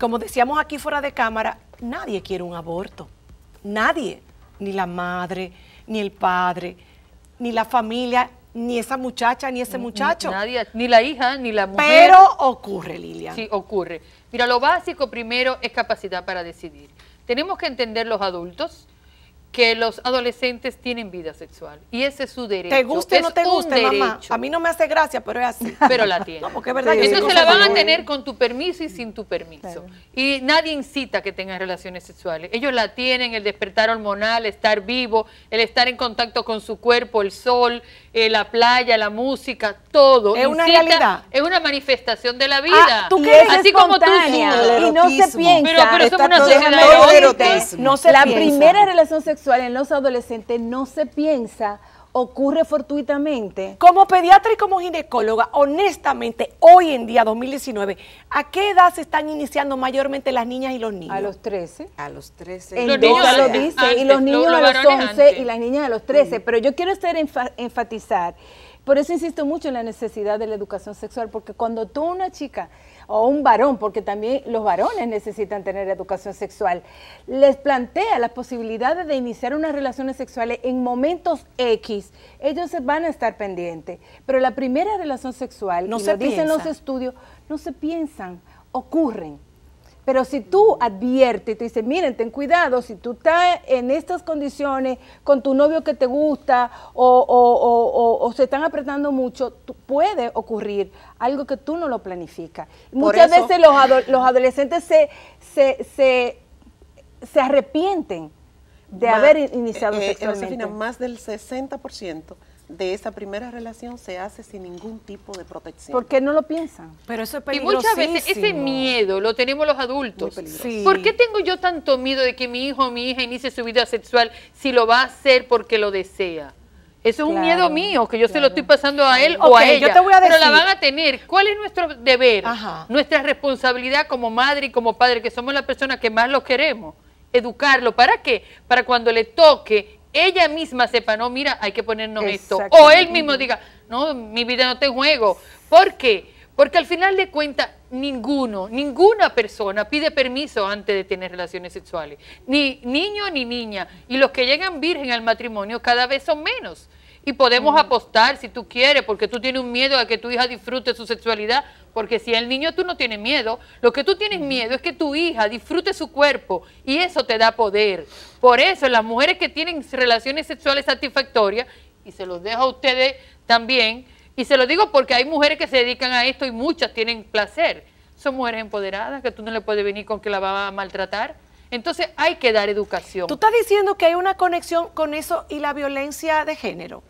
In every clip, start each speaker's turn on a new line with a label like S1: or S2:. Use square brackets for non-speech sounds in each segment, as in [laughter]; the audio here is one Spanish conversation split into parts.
S1: como decíamos aquí fuera de cámara, nadie quiere un aborto. Nadie. Ni la madre, ni el padre, ni la familia,
S2: ni esa muchacha, ni ese muchacho. Nadie, ni la hija, ni la mujer. Pero
S1: ocurre, Lilia. Sí,
S2: ocurre. Mira, lo básico primero es capacidad para decidir. Tenemos que entender los adultos que los adolescentes tienen vida sexual y ese es su derecho. Te guste o no te guste, mamá. A mí no me hace gracia, pero es así. Pero la [laughs] tiene.
S1: porque es la van a tener
S2: con tu permiso y sin tu permiso. Y nadie incita que tengan relaciones sexuales. Ellos la tienen, el despertar hormonal, estar vivo, el estar en contacto con su cuerpo, el sol, eh, la playa, la música, todo. Es una realidad. Es una manifestación de la ah, vida. así como tú. Y no se piensa. Pero, pero somos una sociedad. la
S3: primera relación sexual en los adolescentes no se piensa ocurre fortuitamente.
S1: Como pediatra y como ginecóloga, honestamente, hoy en día 2019, ¿a qué edad se están iniciando mayormente las niñas y los niños? A los 13. A los 13. Los niños lo dice, y los niños a los 11 y
S3: las niñas a los 13, mm. pero yo quiero hacer enfatizar por eso insisto mucho en la necesidad de la educación sexual, porque cuando tú una chica o un varón, porque también los varones necesitan tener educación sexual, les plantea las posibilidades de iniciar unas relaciones sexuales en momentos X, ellos van a estar pendientes. Pero la primera relación sexual, no se lo dicen los estudios, no se piensan, ocurren. Pero si tú adviertes, y te dices, miren, ten cuidado, si tú estás en estas condiciones con tu novio que te gusta o, se están apretando mucho, puede ocurrir algo que tú no lo planificas. Muchas veces los, adolescentes se, arrepienten de haber iniciado eh, eh, sexo.
S4: más del 60% de esa
S2: primera relación se hace sin ningún tipo de protección. ¿Por qué
S3: no lo piensan?
S2: Pero eso es peligroso. Y muchas veces ese miedo lo tenemos los adultos. ¿Por qué tengo yo tanto miedo de que mi hijo o mi hija inicie su vida sexual si lo va a hacer porque lo desea? Eso es un miedo mío, que yo se lo estoy pasando a él o a ella. Pero la van a tener. ¿Cuál es nuestro deber? Nuestra responsabilidad como madre y como padre, que somos la persona que más los queremos. Educarlo. ¿Para qué? Para cuando le toque ella misma sepa, no, mira, hay que ponernos esto. O él mismo diga, no, mi vida no te juego. ¿Por qué? Porque al final de cuentas, ninguno, ninguna persona pide permiso antes de tener relaciones sexuales. Ni niño ni niña. Y los que llegan virgen al matrimonio cada vez son menos. Y podemos mm. apostar si tú quieres, porque tú tienes un miedo a que tu hija disfrute su sexualidad. Porque si el niño tú no tienes miedo, lo que tú tienes miedo es que tu hija disfrute su cuerpo y eso te da poder. Por eso las mujeres que tienen relaciones sexuales satisfactorias, y se los dejo a ustedes también, y se lo digo porque hay mujeres que se dedican a esto y muchas tienen placer. Son mujeres empoderadas que tú no le puedes venir con que la va a maltratar. Entonces hay que dar educación. Tú estás diciendo que hay una conexión con eso y la violencia de género.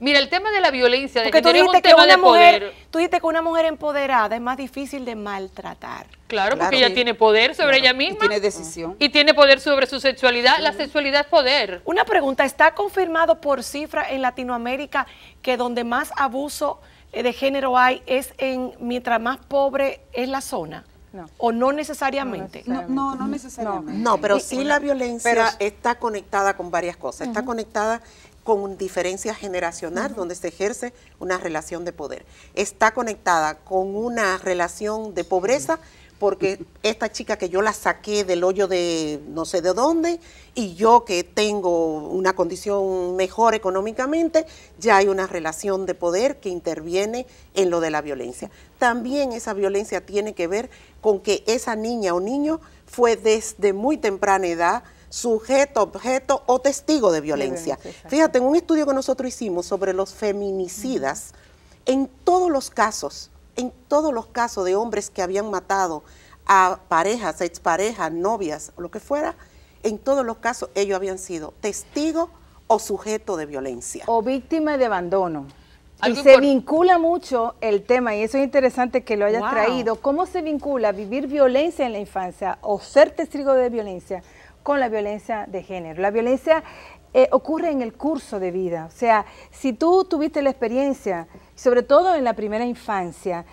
S2: Mira, el tema
S1: de la violencia Porque tú una de mujer, poder. tú dijiste que una mujer empoderada es más difícil de
S2: maltratar. Claro, porque ella tiene poder sobre ella misma. Y tiene decisión. Y tiene poder sobre su sexualidad. La
S1: sexualidad es poder. Una pregunta, ¿está confirmado por cifra en Latinoamérica que donde más abuso eh, de género hay es en mientras más pobre es la zona? No. ¿O no necesariamente? No, No, necesariamente. No, pero sí la violencia pero,
S4: está conectada con varias cosas. Está conectada con diferencia generacional, donde se ejerce una relación de poder. Está conectada con una relación de pobreza, porque [laughs] esta chica que yo la saqué del hoyo de no sé de dónde, y yo que tengo una condición mejor económicamente, ya hay una relación de poder que interviene en lo de la violencia. También esa violencia tiene que ver con que esa niña o niño fue desde muy temprana edad, sujeto, objeto o testigo de violencia. Fíjate, en un estudio que nosotros hicimos sobre los feminicidas, en todos los casos, en todos los casos de hombres que habían matado a parejas, exparejas, novias, lo que fuera, en todos los casos ellos habían sido testigo o sujeto de violencia. O víctima de abandono.
S3: Y se vincula mucho el tema, y eso es interesante que lo hayas traído. ¿Cómo se vincula vivir violencia en la infancia o ser testigo de violencia con la violencia de género. La violencia eh, ocurre en el curso de vida, o sea, si tú tuviste la experiencia, sobre todo en la primera infancia,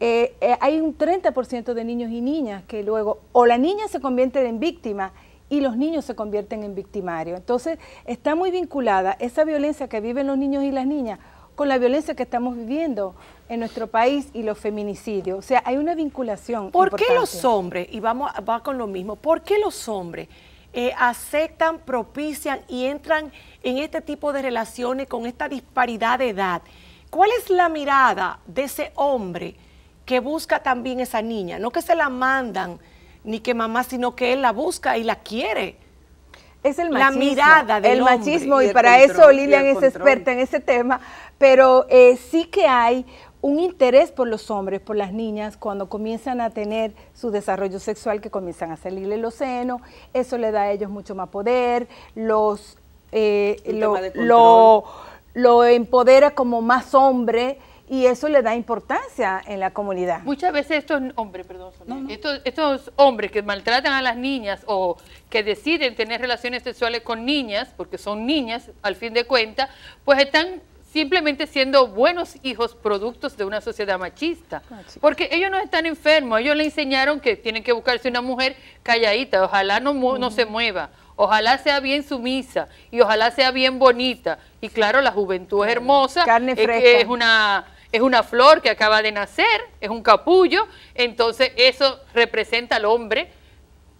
S3: eh, eh, hay un 30% de niños y niñas que luego o la niña se convierte en víctima y los niños se convierten en victimarios. Entonces, está muy vinculada esa violencia que viven los niños y las niñas con la violencia que estamos viviendo en nuestro país y los feminicidios. O sea, hay una vinculación. ¿Por qué los
S1: hombres, y vamos va con lo mismo, por qué los hombres eh, aceptan, propician y entran en este tipo de relaciones con esta disparidad de edad. ¿Cuál es la mirada de ese hombre que busca también esa niña? No que se la mandan ni que mamá, sino que él la busca y la quiere.
S3: Es el machismo. La mirada del El machismo, y, para eso Lilian es experta en ese tema, pero eh, sí que hay un interés por los hombres, por las niñas, cuando comienzan a tener su desarrollo sexual, que comienzan a salirle los senos, eso le da a ellos mucho más poder, los, eh, lo, empodera como más hombre y eso le da importancia en la comunidad. Muchas veces estos hombres,
S2: Estos, estos, hombres que maltratan a las niñas o que deciden tener relaciones sexuales con niñas, porque son niñas al fin de cuentas, pues están simplemente siendo buenos hijos productos de una sociedad machista. Ah, Porque ellos no están enfermos, ellos le enseñaron que tienen que buscarse una mujer calladita, ojalá no, no se mueva, ojalá sea bien sumisa y ojalá sea bien bonita. Y claro, la juventud es hermosa, Carne es, una... Es una flor que acaba de nacer, es un capullo, entonces eso representa al hombre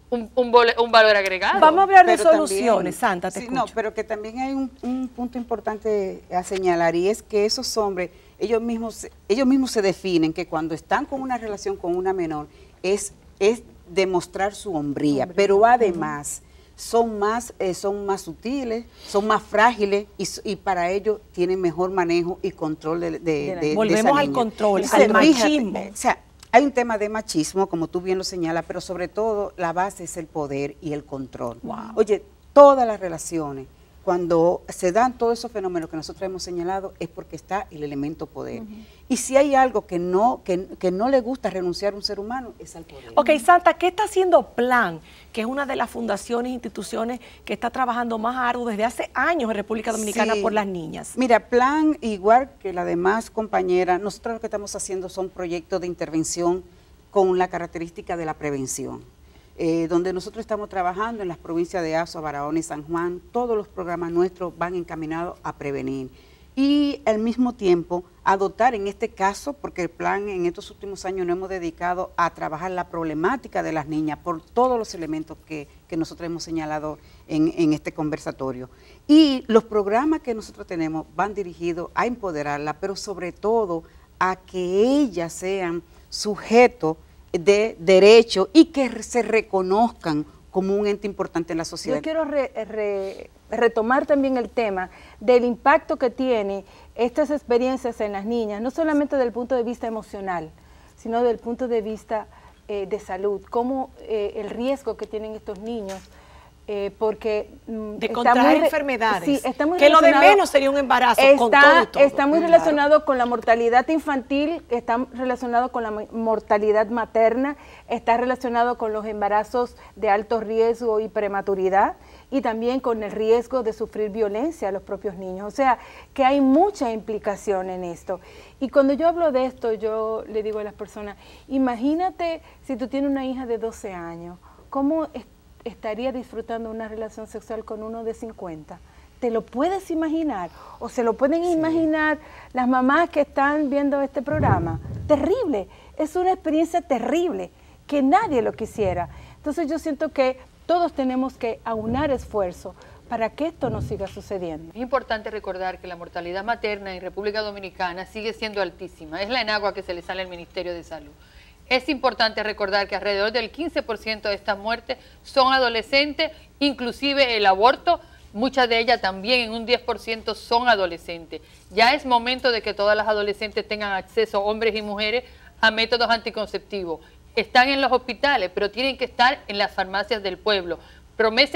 S2: un, un, valor agregado. Vamos a hablar de soluciones,
S5: Santa, te sí, No,
S2: pero que también
S5: hay un, punto importante a señalar y es que esos hombres, ellos mismos, ellos mismos se definen que cuando están con una relación con una menor es, es demostrar su hombría, pero además son más, eh, son más sutiles, son más frágiles y, y, para ello tienen mejor manejo y control de, de, Volvemos al control, al machismo. sea, hay un tema de machismo, como tú bien lo señalas, pero sobre todo la base es el poder y el control. Oye, todas las relaciones cuando se dan todos esos fenómenos que nosotros hemos señalado es porque está el elemento poder. Y si hay algo que no, que, no le gusta renunciar a un ser humano
S1: es al poder. Ok, Santa, ¿qué está haciendo Plan, que es una de las fundaciones e instituciones que está trabajando más arduo desde hace años en República Dominicana por las niñas?
S5: Mira, Plan, igual que la demás compañera, nosotros lo que estamos haciendo son proyectos de intervención con la característica de la prevención. Eh, donde nosotros estamos trabajando en las provincias de Azo, Barahona y San Juan, todos los programas nuestros van encaminados a prevenir y al mismo tiempo dotar en este caso, porque el plan en estos últimos años no hemos dedicado a trabajar la problemática de las niñas por todos los elementos que, nosotros hemos señalado en, en este conversatorio. Y los programas que nosotros tenemos van dirigidos a empoderarla, pero sobre todo a que ellas sean sujetos de derecho y que se reconozcan como un ente importante en la sociedad. Yo
S3: quiero retomar también el tema del impacto que tiene estas experiencias en las niñas, no solamente desde el punto de vista emocional, sino desde el punto de vista eh, de salud, cómo eh, el riesgo que tienen estos niños eh, porque mm, de contraer está enfermedades que lo de menos sería un embarazo está, con todo está muy relacionado con la mortalidad infantil está relacionado con la mortalidad materna está relacionado con los embarazos de alto riesgo y prematuridad y también con el riesgo de sufrir violencia a los propios niños o sea que hay mucha implicación en esto y cuando yo hablo de esto yo le digo a las personas imagínate si tú tienes una hija de 12 años cómo está estaría disfrutando una relación sexual con uno de 50. ¿Te lo puedes imaginar? ¿O se lo pueden imaginar las mamás que están viendo este programa? Terrible, es una experiencia terrible, que nadie lo quisiera. Entonces yo siento que todos tenemos que aunar esfuerzo
S2: para que esto no siga sucediendo. Es importante recordar que la mortalidad materna en República Dominicana sigue siendo altísima. Es la enagua que se le sale al Ministerio de Salud. Es importante recordar que alrededor del 15% de estas muertes son adolescentes, inclusive el aborto, muchas de ellas también en un 10% son adolescentes. Ya es momento de que todas las adolescentes tengan acceso, hombres y mujeres, a métodos anticonceptivos. Están en los hospitales, pero tienen que estar en las farmacias del pueblo.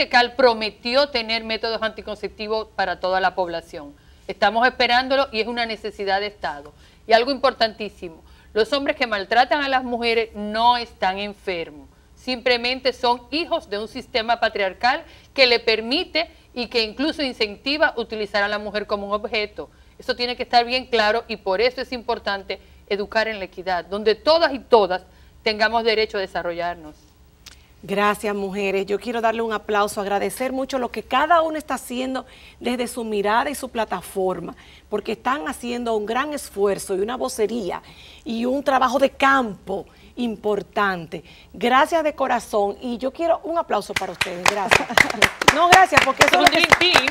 S2: Cal prometió tener métodos anticonceptivos para toda la población. Estamos esperándolo y es una necesidad de Estado. Y algo importantísimo, los hombres que maltratan a las mujeres no están enfermos, simplemente son hijos de un sistema patriarcal que le permite y que incluso incentiva utilizar a la mujer como un objeto. Eso tiene que estar bien claro y por eso es importante educar en la equidad, donde todas y todas tengamos derecho a desarrollarnos.
S1: Gracias, mujeres. Yo quiero darle un aplauso, agradecer mucho lo que cada uno está haciendo desde su mirada y su plataforma, porque están haciendo un gran esfuerzo y una vocería y un trabajo de campo importante. Gracias de corazón y yo quiero un aplauso para ustedes. Gracias. No, gracias,
S2: porque eso un es. Team.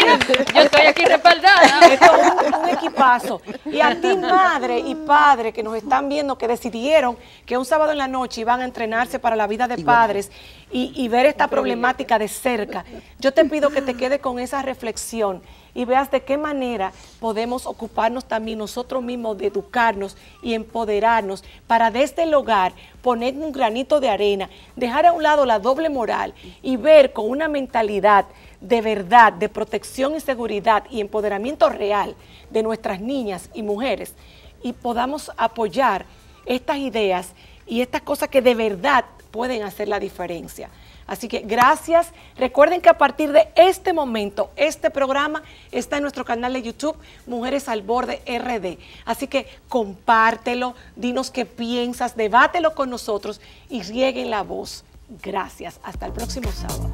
S2: Mira, yo estoy aquí respaldada. Esto es un,
S1: equipazo. Y a ti, madre y padre, que nos están viendo, que decidieron que un sábado en la noche iban a entrenarse para la vida de padres y, y ver esta problemática de cerca, yo te pido que te quedes con esa reflexión y veas de qué manera podemos ocuparnos también nosotros mismos de educarnos y empoderarnos para desde el este hogar poner un granito de arena, dejar a un lado la doble moral y ver con una mentalidad de verdad, de protección y seguridad y empoderamiento real de nuestras niñas y mujeres y podamos apoyar estas ideas y estas cosas que de verdad pueden hacer la diferencia. Así que gracias. Recuerden que a partir de este momento, este programa está en nuestro canal de YouTube, Mujeres al Borde RD. Así que compártelo, dinos qué piensas, debátelo con nosotros y rieguen la voz. Gracias. Hasta el próximo sábado.